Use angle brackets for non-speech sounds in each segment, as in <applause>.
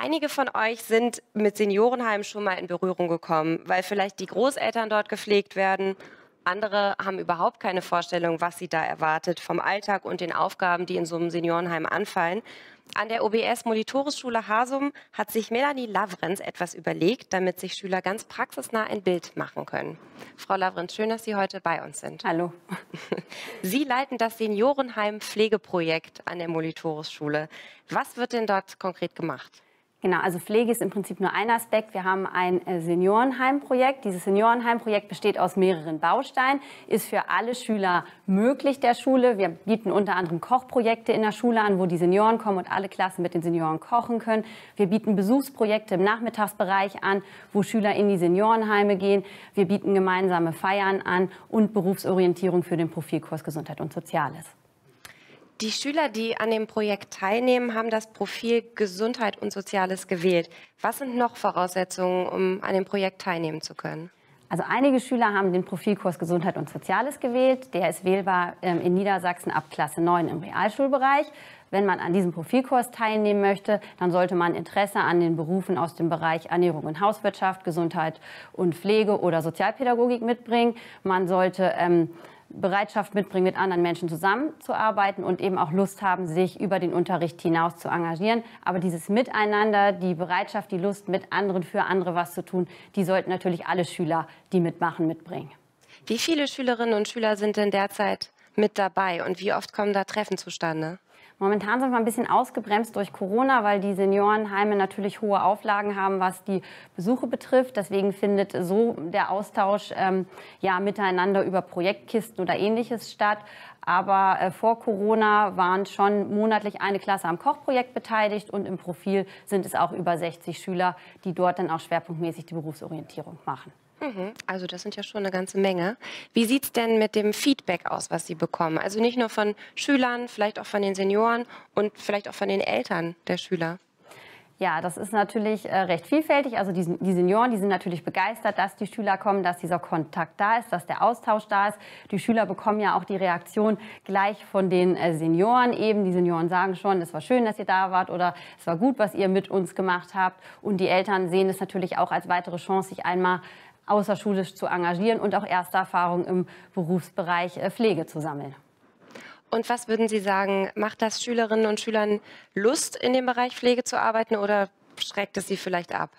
Einige von euch sind mit Seniorenheimen schon mal in Berührung gekommen, weil vielleicht die Großeltern dort gepflegt werden. Andere haben überhaupt keine Vorstellung, was sie da erwartet vom Alltag und den Aufgaben, die in so einem Seniorenheim anfallen. An der OBS Monitorisschule Hasum hat sich Melanie Lavrenz etwas überlegt, damit sich Schüler ganz praxisnah ein Bild machen können. Frau Lavrenz, schön, dass Sie heute bei uns sind. Hallo. <laughs> Sie leiten das Seniorenheim Pflegeprojekt an der Monitorisschule. Was wird denn dort konkret gemacht? Genau, also Pflege ist im Prinzip nur ein Aspekt. Wir haben ein äh, Seniorenheimprojekt. Dieses Seniorenheimprojekt besteht aus mehreren Bausteinen, ist für alle Schüler möglich der Schule. Wir bieten unter anderem Kochprojekte in der Schule an, wo die Senioren kommen und alle Klassen mit den Senioren kochen können. Wir bieten Besuchsprojekte im Nachmittagsbereich an, wo Schüler in die Seniorenheime gehen. Wir bieten gemeinsame Feiern an und Berufsorientierung für den Profilkurs Gesundheit und Soziales. Die Schüler, die an dem Projekt teilnehmen, haben das Profil Gesundheit und Soziales gewählt. Was sind noch Voraussetzungen, um an dem Projekt teilnehmen zu können? Also einige Schüler haben den Profilkurs Gesundheit und Soziales gewählt. Der ist wählbar ähm, in Niedersachsen ab Klasse 9 im Realschulbereich. Wenn man an diesem Profilkurs teilnehmen möchte, dann sollte man Interesse an den Berufen aus dem Bereich Ernährung und Hauswirtschaft, Gesundheit und Pflege oder Sozialpädagogik mitbringen. Man sollte ähm, Bereitschaft mitbringen, mit anderen Menschen zusammenzuarbeiten und eben auch Lust haben, sich über den Unterricht hinaus zu engagieren. Aber dieses Miteinander, die Bereitschaft, die Lust, mit anderen für andere was zu tun, die sollten natürlich alle Schüler, die mitmachen, mitbringen. Wie viele Schülerinnen und Schüler sind denn derzeit mit dabei und wie oft kommen da Treffen zustande? Momentan sind wir ein bisschen ausgebremst durch Corona, weil die Seniorenheime natürlich hohe Auflagen haben, was die Besuche betrifft. Deswegen findet so der Austausch ähm, ja miteinander über Projektkisten oder ähnliches statt. Aber äh, vor Corona waren schon monatlich eine Klasse am Kochprojekt beteiligt und im Profil sind es auch über 60 Schüler, die dort dann auch schwerpunktmäßig die Berufsorientierung machen. Mhm. also das sind ja schon eine ganze Menge. Wie sieht es denn mit dem Feedback aus, was Sie bekommen? Also nicht nur von Schülern, vielleicht auch von den Senioren und vielleicht auch von den Eltern der Schüler. Ja, das ist natürlich äh, recht vielfältig. Also die, die, Senioren, die sind natürlich begeistert, dass die Schüler kommen, dass dieser Kontakt da ist, dass der Austausch da ist. Die Schüler bekommen ja auch die Reaktion gleich von den äh, Senioren eben. Die Senioren sagen schon, es war schön, dass ihr da wart oder es war gut, was ihr mit uns gemacht habt. Und die Eltern sehen es natürlich auch als weitere Chance, sich einmal außerschulisch zu engagieren und auch erste Erfahrungen im Berufsbereich äh, Pflege zu sammeln. Und was würden Sie sagen, macht das Schülerinnen und Schülern Lust, in dem Bereich Pflege zu arbeiten oder schreckt es sie vielleicht ab?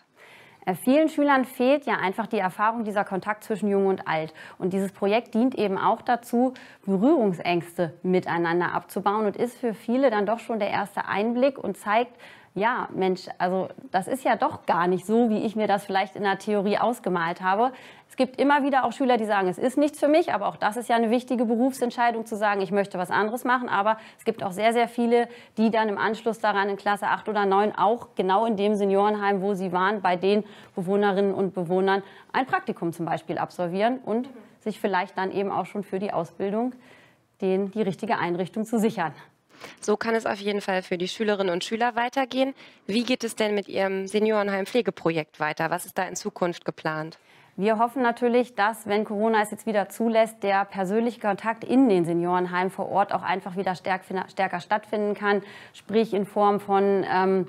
Äh, vielen Schülern fehlt ja einfach die Erfahrung dieser Kontakt zwischen Jung und Alt. Und dieses Projekt dient eben auch dazu, Berührungsängste miteinander abzubauen und ist für viele dann doch schon der erste Einblick und zeigt, ja, Mensch, also das ist ja doch gar nicht so, wie ich mir das vielleicht in der Theorie ausgemalt habe. Es gibt immer wieder auch Schüler, die sagen, es ist nichts für mich, aber auch das ist ja eine wichtige Berufsentscheidung zu sagen, ich möchte was anderes machen. Aber es gibt auch sehr, sehr viele, die dann im Anschluss daran in Klasse 8 oder 9 auch genau in dem Seniorenheim, wo sie waren, bei den Bewohnerinnen und Bewohnern ein Praktikum zum Beispiel absolvieren und mhm. sich vielleicht dann eben auch schon für die Ausbildung den, die richtige Einrichtung zu sichern. So kann es auf jeden Fall für die Schülerinnen und Schüler weitergehen. Wie geht es denn mit Ihrem Seniorenheim-Pflegeprojekt weiter? Was ist da in Zukunft geplant? Wir hoffen natürlich, dass, wenn Corona es jetzt wieder zulässt, der persönliche Kontakt in den Seniorenheimen vor Ort auch einfach wieder stärker stattfinden kann, sprich in Form von ähm,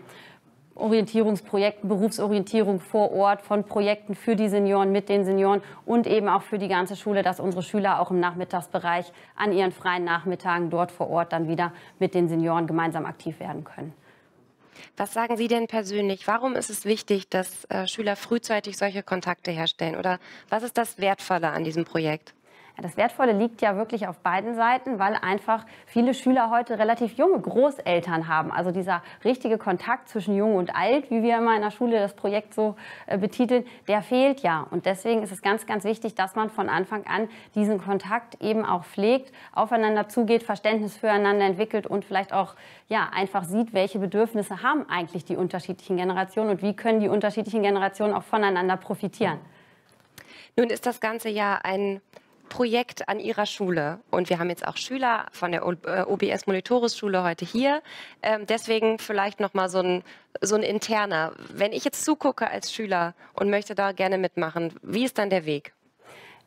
Orientierungsprojekten, Berufsorientierung vor Ort, von Projekten für die Senioren, mit den Senioren und eben auch für die ganze Schule, dass unsere Schüler auch im Nachmittagsbereich an ihren freien Nachmittagen dort vor Ort dann wieder mit den Senioren gemeinsam aktiv werden können. Was sagen Sie denn persönlich? Warum ist es wichtig, dass äh, Schüler frühzeitig solche Kontakte herstellen? Oder was ist das Wertvolle an diesem Projekt? Das Wertvolle liegt ja wirklich auf beiden Seiten, weil einfach viele Schüler heute relativ junge Großeltern haben. Also dieser richtige Kontakt zwischen Jung und Alt, wie wir immer in der Schule das Projekt so äh, betiteln, der fehlt ja. Und deswegen ist es ganz, ganz wichtig, dass man von Anfang an diesen Kontakt eben auch pflegt, aufeinander zugeht, Verständnis füreinander entwickelt und vielleicht auch ja, einfach sieht, welche Bedürfnisse haben eigentlich die unterschiedlichen Generationen und wie können die unterschiedlichen Generationen auch voneinander profitieren. Nun ist das Ganze ja ein Projekt an ihrer Schule. Und wir haben jetzt auch Schüler von der OBS äh, Monitoris Schule heute hier. Ähm, deswegen vielleicht nochmal so ein, so ein interner. Wenn ich jetzt zugucke als Schüler und möchte da gerne mitmachen, wie ist dann der Weg?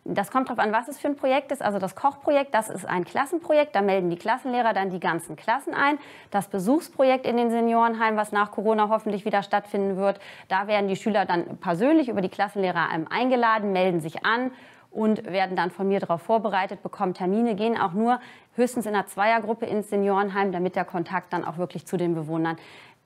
Das kommt darauf an, was es für ein Projekt ist. Also das Kochprojekt, das ist ein Klassenprojekt. Da melden die Klassenlehrer dann die ganzen Klassen ein. Das Besuchsprojekt in den Seniorenheimen, was nach Corona hoffentlich wieder stattfinden wird, da werden die Schüler dann persönlich über die Klassenlehrer ähm, eingeladen, melden sich an und werden dann von mir darauf vorbereitet, bekommen Termine, gehen auch nur höchstens in einer Zweiergruppe ins Seniorenheim, damit der Kontakt dann auch wirklich zu den Bewohnern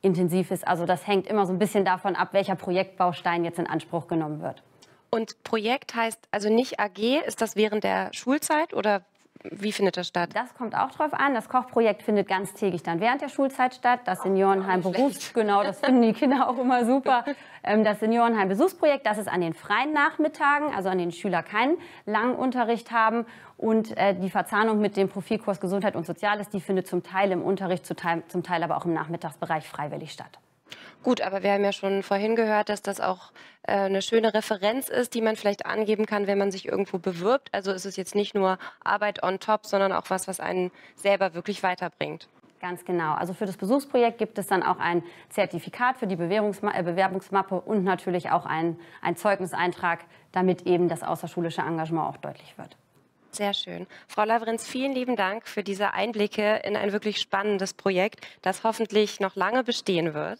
intensiv ist. Also das hängt immer so ein bisschen davon ab, welcher Projektbaustein jetzt in Anspruch genommen wird. Und Projekt heißt also nicht AG, ist das während der Schulzeit oder wie findet das statt? Das kommt auch drauf an. Das Kochprojekt findet ganztägig dann während der Schulzeit statt. Das Seniorenheim oh, Berufs, genau, das finden die Kinder auch immer super. <laughs> Ähm, das Seniorenheim Besuchsprojekt, das ist an den freien Nachmittagen, also an den Schüler keinen langen Unterricht haben. Und äh, die Verzahnung mit dem Profilkurs Gesundheit und Soziales, die findet zum Teil im Unterricht, zum Teil aber auch im Nachmittagsbereich freiwillig statt. Gut, aber wir haben ja schon vorhin gehört, dass das auch äh, eine schöne Referenz ist, die man vielleicht angeben kann, wenn man sich irgendwo bewirbt. Also ist es jetzt nicht nur Arbeit on top, sondern auch was, was einen selber wirklich weiterbringt. Ganz genau. Also für das Besuchsprojekt gibt es dann auch ein Zertifikat für die Bewerbungsma äh, Bewerbungsmappe und natürlich auch einen Zeugniseintrag, damit eben das außerschulische Engagement auch deutlich wird. Sehr schön. Frau Lavrenz, vielen lieben Dank für diese Einblicke in ein wirklich spannendes Projekt, das hoffentlich noch lange bestehen wird.